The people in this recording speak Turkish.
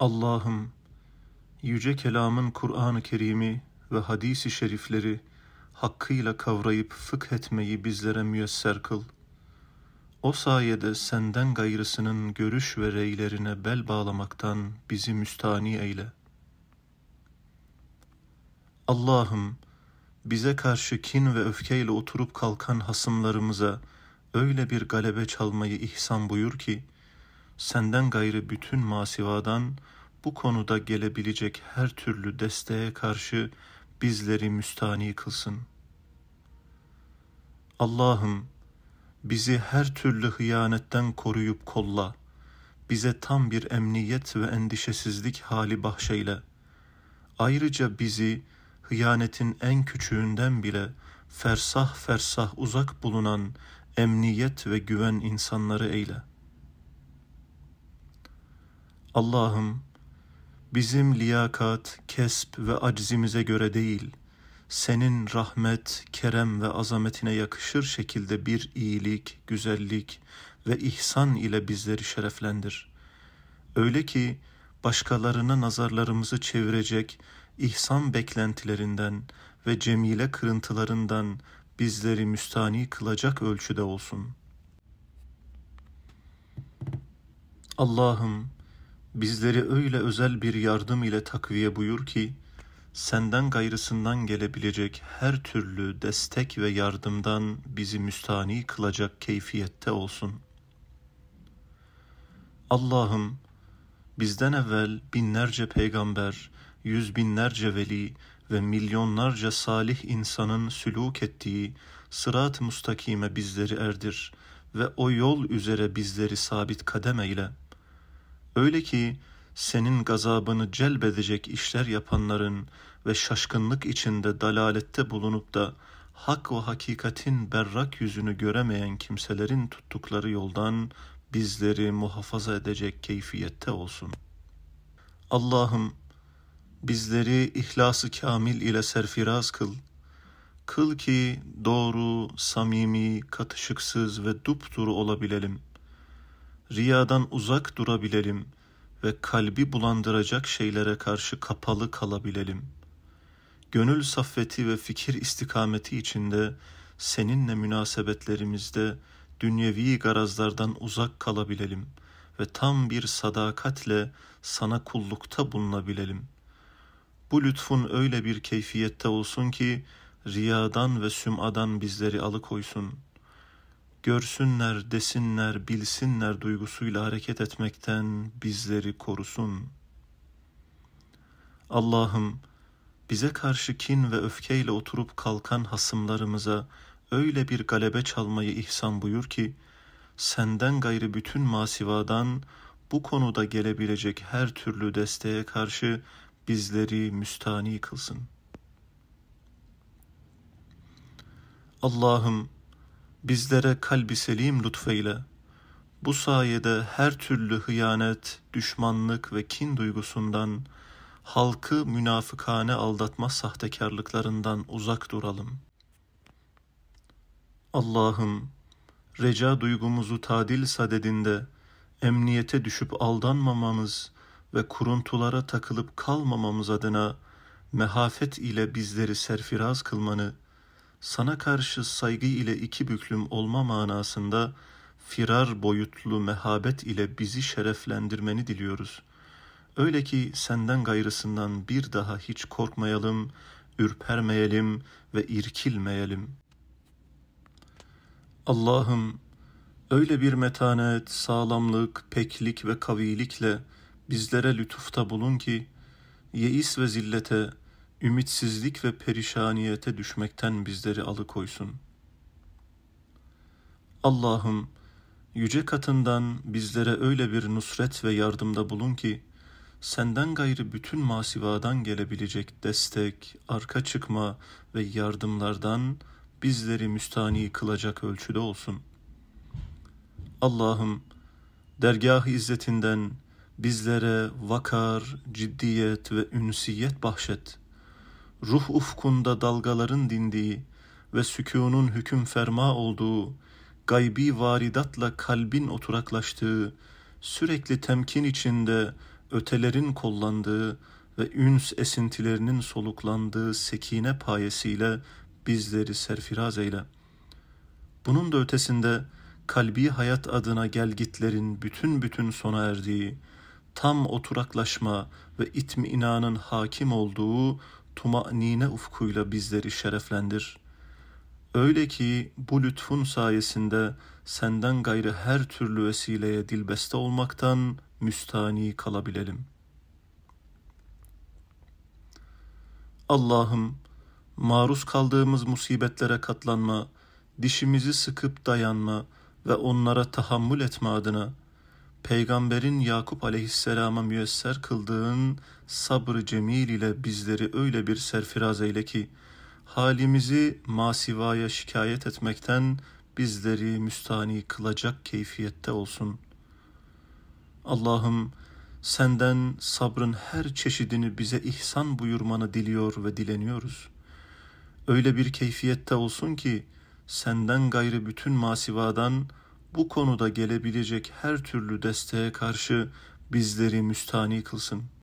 Allah'ım yüce kelamın Kur'an-ı Kerim'i ve hadisi şerifleri hakkıyla kavrayıp fıkhetmeyi bizlere müyesser kıl. O sayede senden gayrısının görüş ve reylerine bel bağlamaktan bizi müstani eyle. Allah'ım bize karşı kin ve öfkeyle oturup kalkan hasımlarımıza öyle bir galebe çalmayı ihsan buyur ki, senden gayrı bütün masivadan bu konuda gelebilecek her türlü desteğe karşı bizleri müstani kılsın. Allah'ım bizi her türlü hıyanetten koruyup kolla. Bize tam bir emniyet ve endişesizlik hali bahşeyle. Ayrıca bizi hıyanetin en küçüğünden bile fersah fersah uzak bulunan emniyet ve güven insanları eyle.'' Allah'ım bizim liyakat, kesp ve aczimize göre değil, senin rahmet, kerem ve azametine yakışır şekilde bir iyilik, güzellik ve ihsan ile bizleri şereflendir. Öyle ki başkalarına nazarlarımızı çevirecek ihsan beklentilerinden ve cemile kırıntılarından bizleri müstani kılacak ölçüde olsun. Allah'ım bizleri öyle özel bir yardım ile takviye buyur ki, senden gayrısından gelebilecek her türlü destek ve yardımdan bizi müstani kılacak keyfiyette olsun. Allah'ım, bizden evvel binlerce peygamber, yüz binlerce veli ve milyonlarca salih insanın sülûk ettiği sırat-ı mustakime bizleri erdir ve o yol üzere bizleri sabit kadem eyle.'' Öyle ki senin gazabını celbedecek işler yapanların ve şaşkınlık içinde dalalette bulunup da hak ve hakikatin berrak yüzünü göremeyen kimselerin tuttukları yoldan bizleri muhafaza edecek keyfiyette olsun. Allah'ım bizleri ihlası kamil ile serfiraz kıl. Kıl ki doğru, samimi, katışıksız ve dupduru olabilelim.'' riyadan uzak durabilelim ve kalbi bulandıracak şeylere karşı kapalı kalabilelim. Gönül saffeti ve fikir istikameti içinde seninle münasebetlerimizde dünyevi garazlardan uzak kalabilelim ve tam bir sadakatle sana kullukta bulunabilelim. Bu lütfun öyle bir keyfiyette olsun ki riyadan ve sümadan bizleri alıkoysun.'' görsünler, desinler, bilsinler duygusuyla hareket etmekten bizleri korusun. Allah'ım bize karşı kin ve öfkeyle oturup kalkan hasımlarımıza öyle bir galebe çalmayı ihsan buyur ki, senden gayrı bütün masivadan bu konuda gelebilecek her türlü desteğe karşı bizleri müstani kılsın. Allah'ım bizlere kalbi selim lütfeyle. Bu sayede her türlü hıyanet, düşmanlık ve kin duygusundan, halkı münafıkane aldatma sahtekarlıklarından uzak duralım. Allah'ım, reca duygumuzu tadil sadedinde, emniyete düşüp aldanmamamız ve kuruntulara takılıp kalmamamız adına, mehafet ile bizleri serfiraz kılmanı, sana karşı saygı ile iki büklüm olma manasında firar boyutlu mehabet ile bizi şereflendirmeni diliyoruz. Öyle ki senden gayrısından bir daha hiç korkmayalım, ürpermeyelim ve irkilmeyelim. Allah'ım öyle bir metanet, sağlamlık, peklik ve kavilikle bizlere lütufta bulun ki, yeis ve zillete, ümitsizlik ve perişaniyete düşmekten bizleri alıkoysun. Allah'ım yüce katından bizlere öyle bir nusret ve yardımda bulun ki senden gayrı bütün masivadan gelebilecek destek, arka çıkma ve yardımlardan bizleri müstani kılacak ölçüde olsun. Allah'ım dergah izzetinden bizlere vakar, ciddiyet ve ünsiyet bahşet.'' ruh ufkunda dalgaların dindiği ve sükunun hüküm ferma olduğu, gaybi varidatla kalbin oturaklaştığı, sürekli temkin içinde ötelerin kollandığı ve üns esintilerinin soluklandığı sekine payesiyle bizleri serfiraz eyle. Bunun da ötesinde kalbi hayat adına gelgitlerin bütün bütün sona erdiği, tam oturaklaşma ve itminanın hakim olduğu Tuma tumanine ufkuyla bizleri şereflendir. Öyle ki bu lütfun sayesinde senden gayrı her türlü vesileye dilbeste olmaktan müstani kalabilelim. Allah'ım maruz kaldığımız musibetlere katlanma, dişimizi sıkıp dayanma ve onlara tahammül etme adına.'' peygamberin Yakup aleyhisselama müyesser kıldığın sabrı cemil ile bizleri öyle bir serfiraz eyle ki halimizi masivaya şikayet etmekten bizleri müstani kılacak keyfiyette olsun. Allah'ım senden sabrın her çeşidini bize ihsan buyurmanı diliyor ve dileniyoruz. Öyle bir keyfiyette olsun ki senden gayrı bütün masivadan bu konuda gelebilecek her türlü desteğe karşı bizleri müstani kılsın.''